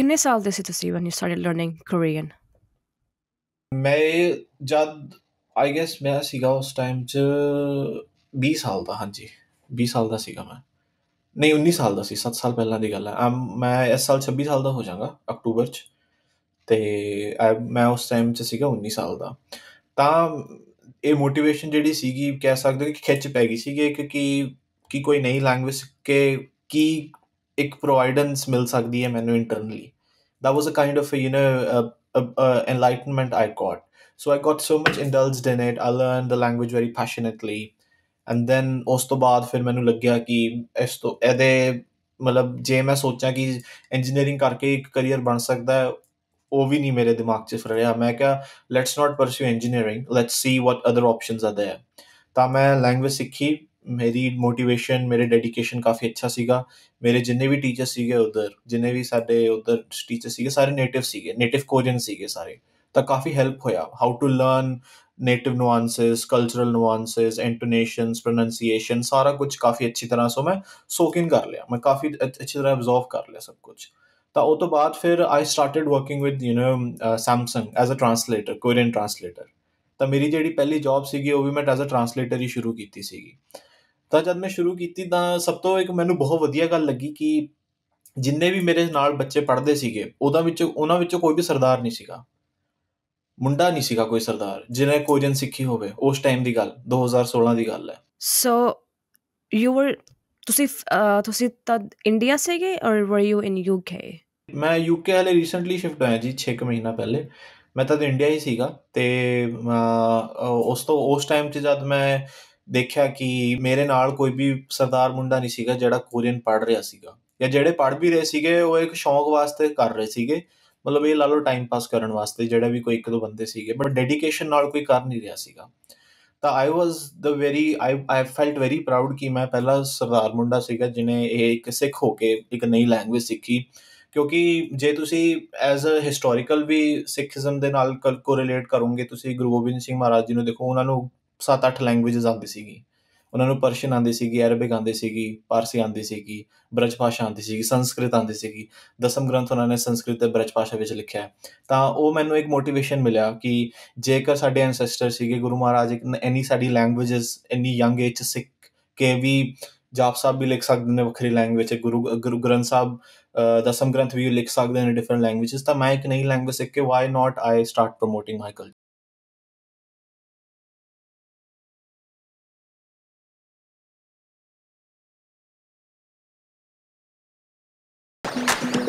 ਕਿੰਨੇ ਸਾਲ ਦੇ ਸੀ ਤੁਸੀਂ when you started learning Korean ਮੈਂ ਜਦ ਆਈ ਗੈਸ ਮੈਂ ਸੀਗਾ ਉਸ ਟਾਈਮ 'ਚ 20 ਸਾਲ ਦਾ ਹਾਂਜੀ 20 ਸਾਲ ਦਾ ਸੀਗਾ ਮੈਂ ਨਹੀਂ 19 ਸਾਲ ਦਾ ਸੀ 7 ਸਾਲ ਪਹਿਲਾਂ ਦੀ ਗੱਲ ਹੈ ਮੈਂ ਇਸ ਸਾਲ 26 ਸਾਲ ਦਾ ਹੋ ਜਾਵਾਂਗਾ ਅਕਤੂਬਰ 'ਚ ਤੇ ਮੈਂ ਉਸ ਟਾਈਮ 'ਚ ਸੀਗਾ 19 ਸਾਲ ਦਾ ਤਾਂ ਇਹ ਮੋਟੀਵੇਸ਼ਨ ਜਿਹੜੀ ਸੀਗੀ ਕਹਿ ਸਕਦੇ ਹੋ ਕਿ ਖਿੱਚ ਪੈ ਗਈ ਸੀਗੀ ਕਿ ਕਿ ਕੋਈ ਨਈ ਲੈਂਗੁਏਜ ਕੇ ਕੀ ਇੱਕ ਪ੍ਰੋਵਾਈਡੈਂਸ ਮਿਲ ਸਕਦੀ ਹੈ ਮੈਨੂੰ internally that was a kind of a, you know a, a, a enlightenment I got. So I got so much indulged in it. I learned the language very passionately, and then ਉਸ ਤੋਂ ਬਾਅਦ ਫਿਰ ਮੈਨੂੰ ਲੱਗਿਆ ਕਿ ਇਸ ਤੋਂ ਇਹਦੇ ਮਤਲਬ ਜੇ ਮੈਂ ਸੋਚਾਂ ਕਿ ਇੰਜੀਨੀਅਰਿੰਗ ਕਰਕੇ ਇੱਕ ਕੈਰੀਅਰ ਬਣ ਸਕਦਾ ਹੈ ਉਹ ਵੀ ਨਹੀਂ ਮੇਰੇ ਦਿਮਾਗ 'ਚ ਫਿਰ ਰਿਹਾ ਮੈਂ ਕਿਹਾ let's not pursue engineering let's see what other options are there ਤਾਂ ਮੈਂ ਲੈਂਗੁਏਜ ਸਿੱਖੀ मेरी मोटिवेशन मेरे डेडिकेशन काफ़ी अच्छा ਸੀਗਾ ਮੇਰੇ ਜਿੰਨੇ ਵੀ ਟੀਚਰ ਸੀਗੇ ਉਧਰ ਜਿੰਨੇ ਵੀ ਸਾਡੇ ਉਧਰ ਟੀਚਰ ਸੀਗੇ ਸਾਰੇ ਨੇਟਿਵ ਸੀਗੇ ਨੇਟਿਵ ਕੋਰੀਅਨ ਸੀਗੇ ਸਾਰੇ ਤਾਂ ਕਾਫੀ ਹੈਲਪ ਹੋਇਆ how to learn native nuances cultural nuances intonations pronunciation ਸਾਰਾ ਕੁਝ ਕਾਫੀ ਅੱਛੀ ਤਰ੍ਹਾਂ ਸੋ ਮੈਂ ਸੋਕ ਇਨ ਕਰ ਲਿਆ ਮੈਂ ਕਾਫੀ ਅੱਛੀ ਤਰ੍ਹਾਂ ਐਬਜ਼ਰਵ ਕਰ ਲਿਆ ਸਭ ਕੁਝ ਤਾਂ ਉਹ ਤੋਂ ਬਾਅਦ ਫਿਰ I started working with you know Samsung as a translator Korean translator ਤਾਂ ਮੇਰੀ ਜਿਹੜੀ ਪਹਿਲੀ ਜੌਬ ਸੀਗੀ ਉਹ ਵੀ ਮੈਂ ਐਜ਼ ਅ ਟ੍ਰਾਂਸਲੇਟਰ ਹੀ ਸ਼ੁਰੂ ਕੀਤੀ ਸੀਗੀ ਤਾਂ ਜਦ ਮੈਂ ਸ਼ੁਰੂ ਕੀਤੀ ਤਾਂ ਸਭ ਤੋਂ ਇੱਕ ਮੈਨੂੰ ਬਹੁਤ ਵਧੀਆ ਗੱਲ ਲੱਗੀ ਕਿ ਜਿੰਨੇ ਵੀ ਮੇਰੇ ਨਾਲ ਬੱਚੇ ਪੜ੍ਹਦੇ ਸੀਗੇ ਉਹਦਾ ਵਿੱਚ ਉਹਨਾਂ ਵਿੱਚੋਂ ਕੋਈ ਵੀ ਸਰਦਾਰ ਨਹੀਂ ਸੀਗਾ ਮੁੰਡਾ ਨਹੀਂ ਸੀਗਾ ਕੋਈ ਸਰਦਾਰ ਜਿਹਨੇ ਕੋਜਨ ਸਿੱਖੀ ਹੋਵੇ ਉਸ ਟਾਈਮ ਦੀ ਗੱਲ 2016 ਦੀ ਗੱਲ ਹੈ ਸੋ ਯੂ ਵਰ ਤੁਸੀਂ ਤੁਸੀਂ ਤਾਂ ਇੰਡੀਆ ਸੀਗੇ or were you in UK ਮੈਂ ਯੂਕੇ ਹਲੇ ਰੀਸੈਂਟਲੀ ਸ਼ਿਫਟ ਹੋਇਆ ਜੀ 6 ਮਹੀਨਾ ਪਹਿਲੇ ਮੈਂ ਤਾਂ ਇੰਡੀਆ ਹੀ ਸੀਗਾ ਤੇ ਉਸ ਤੋਂ ਉਸ ਟਾਈਮ 'ਚ ਜਦ ਮੈਂ ਦੇਖਿਆ ਕਿ ਮੇਰੇ ਨਾਲ ਕੋਈ ਵੀ ਸਰਦਾਰ ਮੁੰਡਾ ਨਹੀਂ ਸੀਗਾ ਜਿਹੜਾ ਕੋਰੀਅਨ ਪੜ੍ਹ ਰਿਹਾ ਸੀਗਾ ਜਾਂ ਜਿਹੜੇ ਪੜ੍ਹ ਵੀ ਰਹੇ ਸੀਗੇ ਉਹ ਇੱਕ ਸ਼ੌਂਕ ਵਾਸਤੇ ਕਰ ਰਹੇ ਸੀਗੇ ਮਤਲਬ ਇਹ ਲਾ ਲਓ ਟਾਈਮ ਪਾਸ ਕਰਨ ਵਾਸਤੇ ਜਿਹੜਾ ਵੀ ਕੋਈ ਇੱਕ ਦੋ ਬੰਦੇ ਸੀਗੇ ਬਟ ਡੈਡੀਕੇਸ਼ਨ ਨਾਲ ਕੋਈ ਕਰ ਨਹੀਂ ਰਿਹਾ ਸੀਗਾ ਤਾਂ I was the very I I felt very proud ਕਿ ਮੈਂ ਪਹਿਲਾ ਸਰਦਾਰ ਮੁੰਡਾ ਸੀਗਾ ਜਿਨੇ ਇਹ ਇੱਕ ਸਿੱਖ ਹੋ ਕੇ ਇੱਕ ਨਈ ਲੈਂਗੁਏਜ ਸਿੱਖੀ ਕਿਉਂਕਿ ਜੇ ਤੁਸੀਂ ਐਜ਼ ਅ ਹਿਸਟੋਰੀਕਲ ਵੀ ਸਿੱਖੀਜ਼ਮ ਦੇ ਨਾਲ ਕੋਰੀਲੇਟ ਕਰੋਗੇ ਤੁਸੀਂ ਗੁਰੂ ਗੋਬਿੰਦ ਸਿੰਘ ਮਹਾਰਾਜ ਜੀ ਨੂੰ ਦੇਖੋ ਉਹਨਾਂ ਨੂੰ 7-8 ਲੈਂਗੁਏਜਸ ਆਉਂਦੀ ਸੀਗੀ ਉਹਨਾਂ ਨੂੰ ਪਰਸ਼ੀਅਨ ਆਉਂਦੀ ਸੀਗੀ ਅਰਬਿਕ ਆਉਂਦੀ ਸੀਗੀ ਪਾਰਸੀ ਆਉਂਦੀ ਸੀਗੀ ਬ੍ਰਜ ਭਾਸ਼ਾ ਆਉਂਦੀ ਸੀਗੀ ਸੰਸਕ੍ਰਿਤ ਆਉਂਦੀ ਸੀਗੀ ਦਸਮ ਗ੍ਰੰਥ ਉਹਨਾਂ ਨੇ ਸੰਸਕ੍ਰਿਤ ਤੇ ਬ੍ਰਜ ਭਾਸ਼ਾ ਵਿੱਚ ਲਿਖਿਆ ਤਾਂ ਉਹ ਮੈਨੂੰ ਇੱਕ ਮੋਟੀਵੇਸ਼ਨ ਮਿਲਿਆ ਕਿ ਜੇਕਰ ਸਾਡੇ ਐਨਸੈਸਟਰ ਸੀਗੇ ਗੁਰੂ ਮਹਾਰਾਜ ਇੰਨੀ ਸਾਡੀ ਲੈਂਗੁਏਜਸ ਇੰਨੀ ਯੰਗ ਏਜ ਚ ਸਿੱਖ ਕੇ ਵੀ ਜਾਪ ਸਾਹਿਬ ਵੀ ਲਿਖ ਸਕਦੇ ਨੇ ਵੱਖਰੀ ਲੈਂਗੁਏਜ ਗੁਰੂ ਗੁਰੂ ਗ੍ਰੰਥ ਸਾਹਿਬ ਦਸਮ ਗ੍ਰੰਥ ਵੀ ਲਿਖ ਸਕਦੇ ਨੇ ਡਿਫਰੈਂਟ ਲੈਂਗੁਏਜਸ ਤਾਂ ਮੈਂ ਇੱਕ ਨਈ ਲੈਂਗੁਏਜ ਸਿੱਖ ਕੇ why not I start promoting my Thank you.